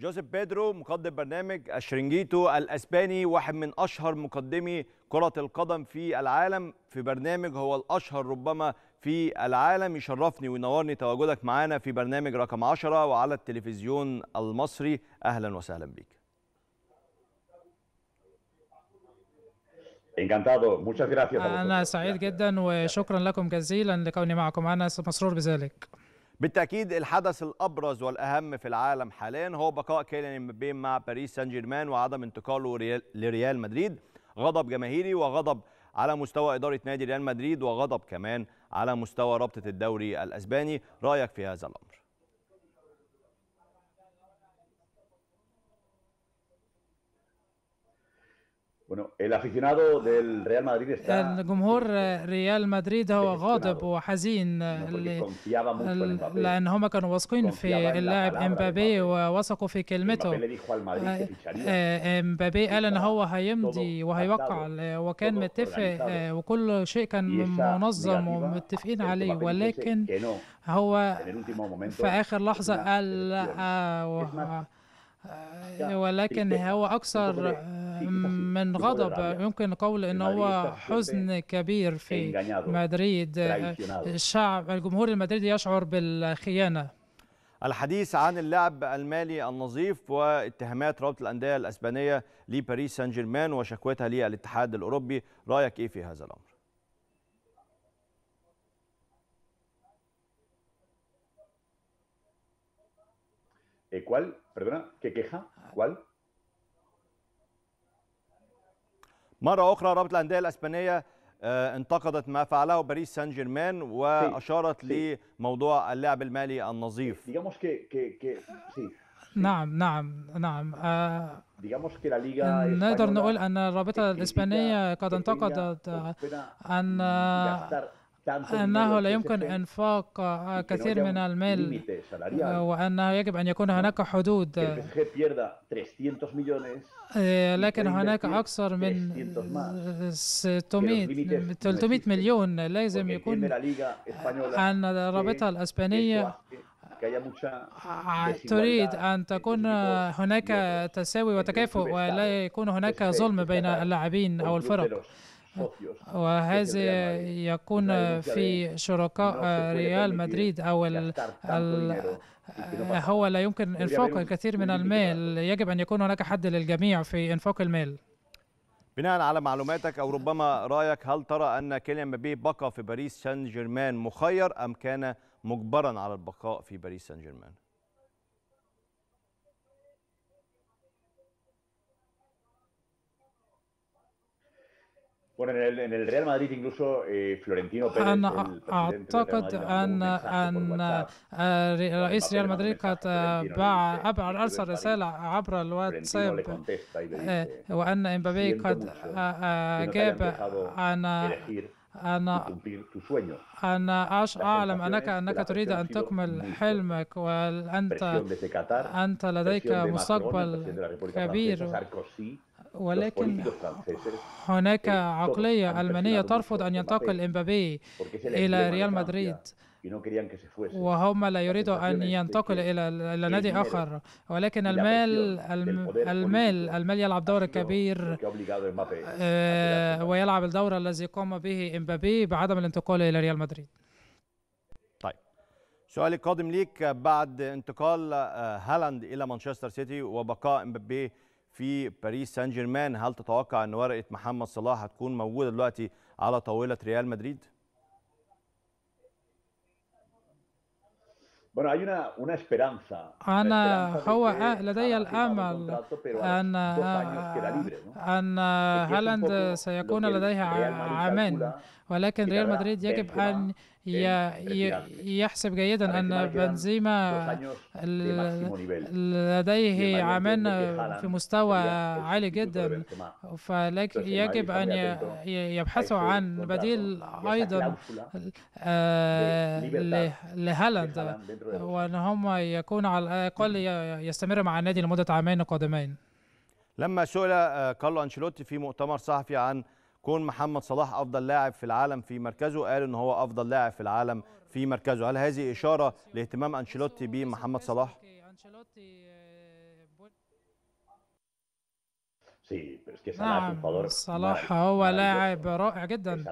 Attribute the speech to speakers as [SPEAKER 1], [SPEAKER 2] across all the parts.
[SPEAKER 1] جوزيف بيدرو مقدم برنامج الشرنجيتو الاسباني واحد من اشهر مقدمي كره القدم في العالم في برنامج هو الاشهر ربما في العالم يشرفني وينورني تواجدك معانا في برنامج رقم 10 وعلى التلفزيون المصري اهلا وسهلا بك انا
[SPEAKER 2] سعيد جدا وشكرا لكم جزيلا لكوني معكم انا مسرور بذلك
[SPEAKER 1] بالتأكيد الحدث الأبرز والأهم في العالم حاليا هو بقاء كيليان امبابي مع باريس سان جيرمان وعدم انتقاله لريال مدريد غضب جماهيري وغضب على مستوى إدارة نادي ريال مدريد وغضب كمان على مستوى رابطة الدوري الأسباني رأيك في هذا الأمر Bueno, el aficionado del Real Madrid está...
[SPEAKER 2] الجمهور ريال مدريد هو غاضب وحزين لأن هم كانوا واثقين في اللاعب امبابي ووثقوا في كلمته امبابي قال ان هو هيمضي وهيوقع وكان متفق وكل شيء كان منظم ومتفقين عليه ولكن هو في آخر لحظة قال لا آه، ولكن هو أكثر آه، من غضب يمكن قول أنه هو حزن كبير في مدريد آه، الشعب الجمهور المدريدي يشعر بالخيانة
[SPEAKER 1] الحديث عن اللعب المالي النظيف واتهامات رابطه الانديه الاسبانيه لباريس سان جيرمان وشكوتها للاتحاد الاوروبي رايك ايه في هذا الامر ¿Eh, ¿Cuál? Perdona, ¿qué queja? ¿Cuál? مرة أخرى رابطة الأندية الأسبانية آه، انتقدت ما فعله باريس سان جيرمان وأشارت لموضوع اللعب المالي النظيف. Eh, digamos que, que, que, sí.
[SPEAKER 2] نعم نعم نعم آه، نقدر نقول أن الرابطة الإسبانية قد انتقدت أن أنه لا يمكن إنفاق آه، كثير من المال آه، وأنه يجب أن يكون آه. هناك حدود
[SPEAKER 1] لكن هناك
[SPEAKER 2] أكثر من 600 300 مليون لازم يكون
[SPEAKER 1] أن الرابطة الأسبانية
[SPEAKER 2] تريد أن تكون هناك تساوي وتكافؤ ولا يكون هناك ظلم بين اللاعبين أو الفرق وهذا يكون في شركاء ريال مدريد أو ال ال هو لا يمكن إنفاق الكثير من المال يجب أن يكون هناك حد للجميع في إنفاق المال
[SPEAKER 1] بناء على معلوماتك او ربما رايك هل ترى ان كيليان مبابي بقى في باريس سان جيرمان مخير ام كان مجبرا على البقاء في باريس سان جيرمان؟ Bueno, en el, en el, Real Madrid incluso eh, Florentino Pérez أنا el أعتقد
[SPEAKER 2] أن أن رئيس ريال مدريد قد باع أرسل رسالة عبر الواتساب وأن إمبابي قد أجاب أنا أنا أنا أعلم أنك أنك تريد أن تكمل حلمك وأنت أنت لديك مستقبل كبير ولكن هناك عقلية ألمانية ترفض أن ينتقل إمبابي إلى ريال مدريد وهم لا يريدوا أن ينتقل إلى إلى نادي آخر ولكن المال المال المال يلعب دور كبير آه، ويلعب الدور الذي قام به إمبابي بعدم الانتقال إلى ريال مدريد
[SPEAKER 1] طيب. سؤالي القادم ليك بعد انتقال آه، هالاند الى مانشستر سيتي وبقاء امبابي في باريس سان جيرمان هل تتوقع ان ورقه محمد صلاح هتكون موجوده دلوقتي على طاوله ريال مدريد؟ أنا
[SPEAKER 2] هو لدي الأمل أن أن هالاند سيكون لديه عامين ولكن ريال مدريد يجب أن يحسب جيدا أن بنزيما لديه عامين في مستوى عالي جدا فيجب أن يبحثوا عن بديل أيضا لهالاند وأن هم يكون على الأقل يستمر مع النادي لمدة عامين قادمين
[SPEAKER 1] لما سئل آه، كارلو أنشيلوتي في مؤتمر صحفي عن كون محمد صلاح افضل لاعب في العالم في مركزه قال ان هو افضل لاعب في العالم في مركزه هل هذه اشاره لاهتمام انشيلوتي بمحمد صلاح انشيلوتي آه،
[SPEAKER 2] Sí, pero es que Salah nah, هو لاعب رائع جدا.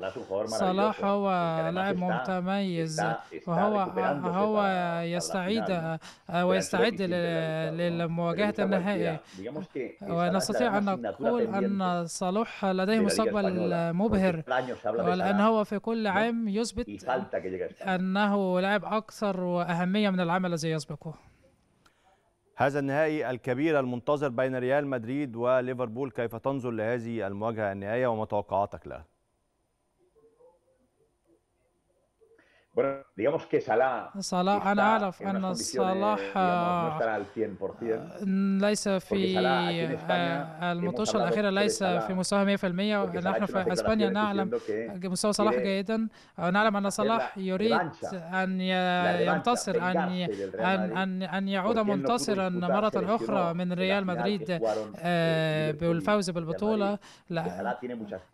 [SPEAKER 2] صلاح هو لاعب متميز وهو هو يستعيد ويستعد للمواجهة النهائية. ونستطيع أن نقول أن صلاح لديه مستقبل مبهر
[SPEAKER 1] ولأن هو
[SPEAKER 2] في كل عام يثبت أنه لاعب أكثر وأهمية من العمل الذي يسبقه.
[SPEAKER 1] هذا النهائي الكبير المنتظر بين ريال مدريد وليفربول كيف تنظر لهذه المواجهة النهائية وما توقعاتك لها؟ Bueno, digamos que Salah.
[SPEAKER 2] Salah أنا أعرف أن صلاح ليس في المطوشة الأخيرة ليس في مستوى 100% نحن في أسبانيا نعلم مستوى صلاح جيدا نعلم أن صلاح يريد أن ينتصر أن أن أن, أن يعود منتصرا مرة أخرى من ريال مدريد بالفوز بالبطولة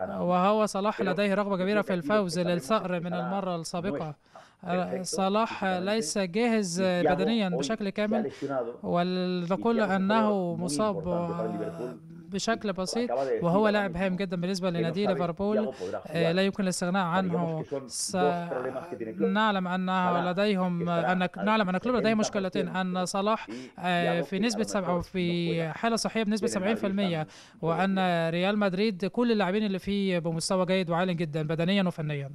[SPEAKER 2] وهو صلاح لديه رغبة كبيرة في الفوز للثأر من المرة السابقة صلاح ليس جاهز بدنيا بشكل كامل ولنقول انه مصاب بشكل بسيط وهو لاعب هام جدا بالنسبه لنادي ليفربول آه، لا يمكن الاستغناء عنه س... نعلم ان لديهم ان نعلم ان كلوب لديه مشكلتين ان صلاح آه، في نسبه سبعة في حاله صحيه بنسبه 70% وان ريال مدريد كل اللاعبين اللي فيه بمستوى جيد وعال جدا بدنيا وفنيا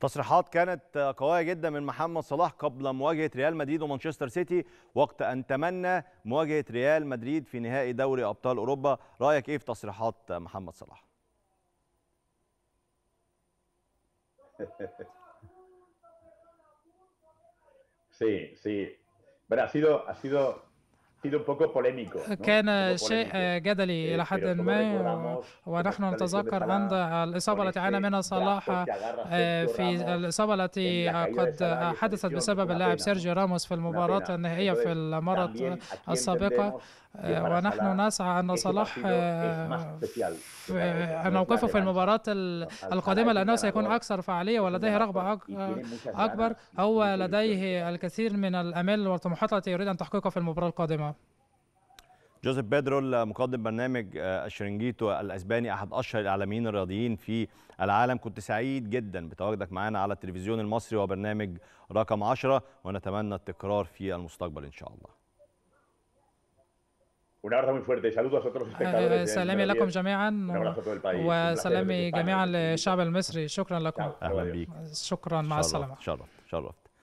[SPEAKER 1] تصريحات كانت قوية جدا من محمد صلاح قبل مواجهة ريال مدريد ومانشستر سيتي وقت أن تمنى مواجهة ريال مدريد في نهائي دوري أبطال أوروبا رأيك إيه في تصريحات محمد صلاح؟ Sí, sí. Bueno, ha sido, ha sido
[SPEAKER 2] كان شيء آه، جدلي eh, إلى حد ما ونحن نتذكر أن آه، الإصابة التي عانى منها صلاح في الإصابة التي قد حدثت بسبب اللاعب سيرجيو راموس في المباراة النهائية في المرة السابقة آه، ونحن نسعى أن صلاح eh, أن نوقفه في المباراة القادمة لأنه سيكون أكثر فعالية ولديه رغبة أكبر هو لديه الكثير من الأمال والطموحات التي يريد أن تحققها في المباراة القادمة
[SPEAKER 1] جوزيف بيدرول مقدم برنامج آه، الشرنجيتو الاسباني احد اشهر الاعلاميين الرياضيين في العالم كنت سعيد جدا بتواجدك معانا على التلفزيون المصري وبرنامج رقم 10 ونتمنى التكرار في المستقبل ان شاء الله سلامي لكم جميعا وسلامي جميعا
[SPEAKER 2] للشعب المصري شكرا لكم اهلا بيك شكرا مع السلامه
[SPEAKER 1] شرفت شرفت